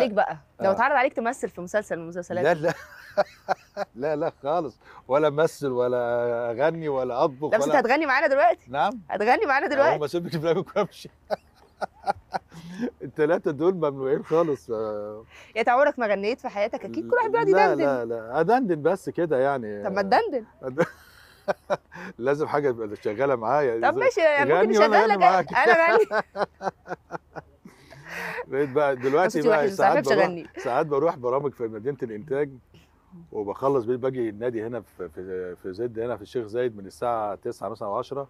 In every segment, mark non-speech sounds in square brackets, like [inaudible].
عليك بقى لو آه. اتعرض عليك تمثل في مسلسل من المسلسلات لا لا [laughs] لا لا خالص ولا امثل ولا اغني ولا اطبخ ولا بس انت هتغني معانا دلوقتي نعم هتغني معانا يعني دلوقتي اول ما اسيبك بلابك وامشي الثلاثة دول ممنوعين خالص آه. يا عمرك ما غنيت في حياتك اكيد كل واحد بيقعد يدندن لا لا ادندن بس كده يعني طب ما تدندن [laughs] لازم حاجة تبقى شغالة معايا طب ماشي ممكن يشغلك انا غني [laughs] بقيت بقى دلوقتي بقى ساعات بروح ساعات بروح برامج في مدينه الانتاج وبخلص بيت باجي النادي هنا في في زد هنا في الشيخ زايد من الساعه 9 مثلا او 10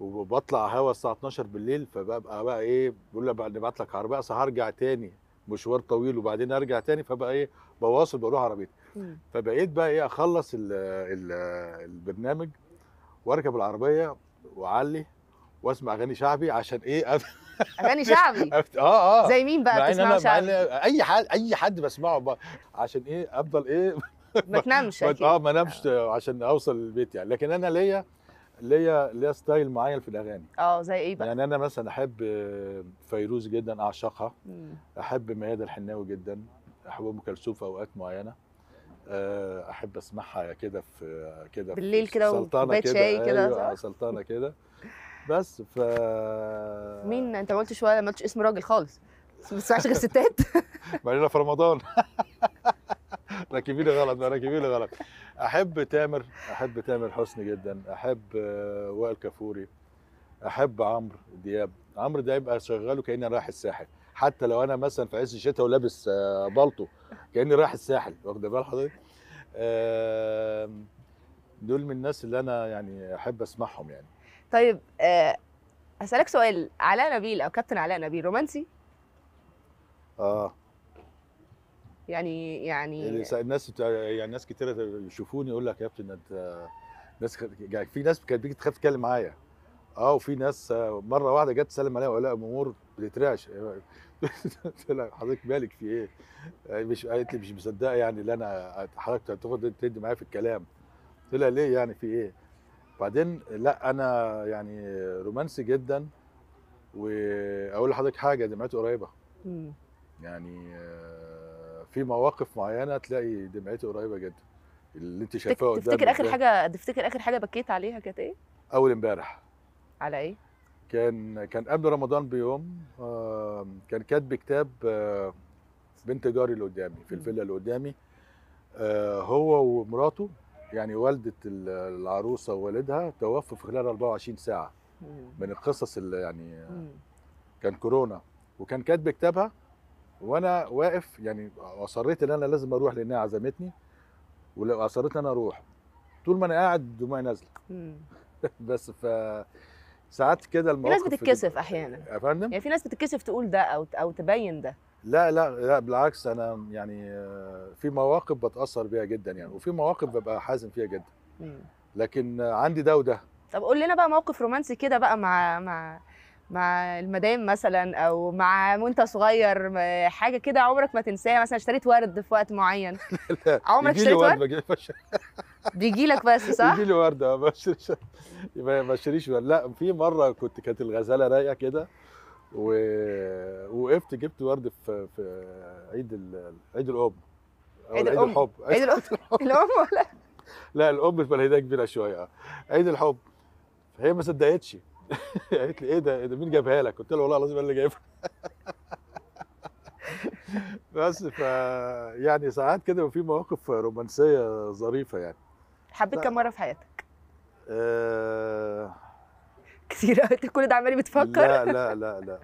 وبطلع هوا الساعه 12 بالليل فببقى بقى ايه بقول لك نبعت لك عربيه اصل هرجع تاني مشوار طويل وبعدين ارجع تاني فبقى ايه بواصل بروح عربيتي فبقيت بقى ايه اخلص الـ الـ البرنامج واركب العربيه واعلي واسمع اغاني شعبي عشان ايه اغاني شعبي [laughs] اه اه زي مين بقى بتسمعوا شعبي؟ اي حد اي حد بسمعه بقى عشان ايه افضل ايه [laughs] ما تنامش اه ما انامش عشان اوصل البيت يعني لكن انا ليا ليا ليا ستايل معين في الاغاني اه زي ايه بقى يعني انا مثلا احب آه، فيروز جدا اعشقها احب ميادة الحناوي جدا احب ام كلثوم في اوقات معينه آه، احب اسمعها كده في كده بالليل كده وكوبايه كده شاي كده أيوة سلطانه كده بس ف مين انت ما قلتش ولا ما قلتش اسم راجل خالص ما بتسمعش غير ستات [laughs] بقينا في رمضان راكبيني [laughs] غلط راكبيني غلط احب تامر احب تامر حسني جدا احب آه، وائل كفوري احب عمرو دياب عمرو دياب يبقى شغاله كاني رايح الساحل حتى لو انا مثلا في عز الشتاء ولابس آه، بلطو كاني رايح الساحل واخد بال حضرتك دول من الناس اللي انا يعني احب اسمعهم يعني طيب آه اسالك سؤال علاء نبيل او كابتن علاء نبيل رومانسي اه يعني يعني, يعني الناس يعني ناس كتيره يشوفوني يقول لك يا كابتن انت ناس يعني في ناس كانت بتيجي تخاف تتكلم معايا اه وفي ناس مره واحده جت تسلم عليا لها امور بتترعش قلت [laughs] لها حضرتك مالك في ايه؟ يعني مش قالت لي مش مصدقه يعني اللي انا حضرتك تقعد تدي معايا في الكلام قلت لها ليه يعني في ايه؟ بعدين لا انا يعني رومانسي جدا واقول لحضرتك حاجه دمعتي قريبه مم. يعني آه، في مواقف معينه تلاقي دمعتي قريبه جدا اللي انت شايفاه قدامك تفتكر اخر حاجه تفتكر اخر حاجه بكيت عليها كانت ايه اول امبارح على ايه كان كان قبل رمضان بيوم كان كاتب كتاب آه، بنت جاري اللي قدامي في الفيلا اللي قدامي آه، هو ومراته يعني والده العروسه ووالدها توفوا في خلال 24 ساعه من القصص اللي يعني كان كورونا وكان كاتب كتابها وانا واقف يعني اصريت ان انا لازم اروح لانها عزمتني واصريت ان انا اروح طول ما انا قاعد دموعي نازله [laughs] بس ف ساعات كده الموقف في ناس بتتكسف احيانا يا فندم يعني في ناس بتتكسف تقول ده او او تبين ده لا لا لا بالعكس انا يعني آه، في مواقف بتاثر بيها جدا يعني وفي مواقف ببقى حازم فيها جدا لكن عندي ده وده طب قول لنا بقى موقف رومانسي كده بقى مع مع مع المدام مثلا او مع وانت صغير حاجه كده عمرك ما تنساها مثلا اشتريت ورد في وقت معين [laughs] لا لا عمرك اشتريت ورد [laughs] بيجي لك بس صح؟ بيجي لي ورد آه، ما بشتريش ما بشتريش ورد لا في مره كنت كانت الغزاله رايقه كده ووقفت جبت ورد في في عيد ال... عيد الام عيد عيد, عيد الحب عيد [laughs] الام ولا لا الام بلديه كبيره شويه اه. عيد الحب فهي ما صدقتش [laughs] قالت لي ايه ده ايه ده مين جابها لك؟ قلت لها والله العظيم انا اللي جايبها [laughs] بس ف يعني ساعات كده في مواقف رومانسيه ظريفه يعني حبيت كم مره في حياتك؟ آه كتير انت كل ده عمالي بتفكر لا لا لا لا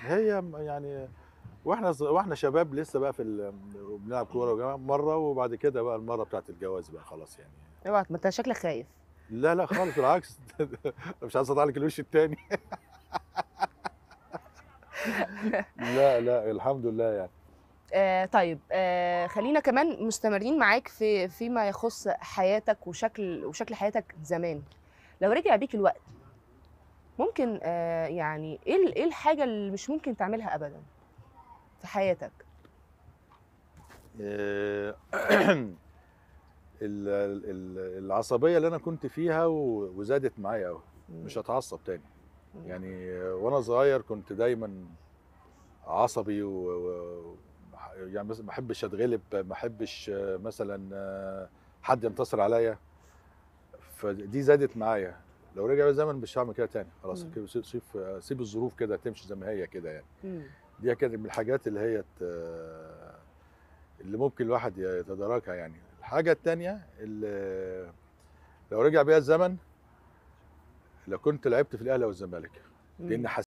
هي يعني واحنا واحنا شباب لسه بقى في بنلعب كوره مره وبعد كده بقى المره بتاعت الجواز بقى خلاص يعني اوعى ما انت شكلك خايف لا لا خالص بالعكس [laughs] مش عايز اطلع لك الوش التاني [laughs] لا لا الحمد لله يعني آه طيب آه خلينا كمان مستمرين معاك في فيما يخص حياتك وشكل وشكل حياتك زمان لو رجع بيك الوقت ممكن آه يعني ايه ايه الحاجه اللي مش ممكن تعملها ابدا في حياتك آه، [clears throat] العصبيه اللي انا كنت فيها وزادت معايا قوي مش هتعصب تاني يعني وانا صغير كنت دايما عصبي و يعني ما احبش اتغلب ما احبش آه، مثلا آه، حد ينتصر عليا فدي زادت معايا لو رجع بالزمن مش هعمل كده تاني خلاص كده سيب سيب الظروف كده تمشي زي ما هي كده يعني مم. دي كانت من الحاجات اللي هي اللي ممكن الواحد يتداركها يعني الحاجه الثانيه اللي لو رجع بيها الزمن لو كنت لعبت في الاهلي والزمالك لان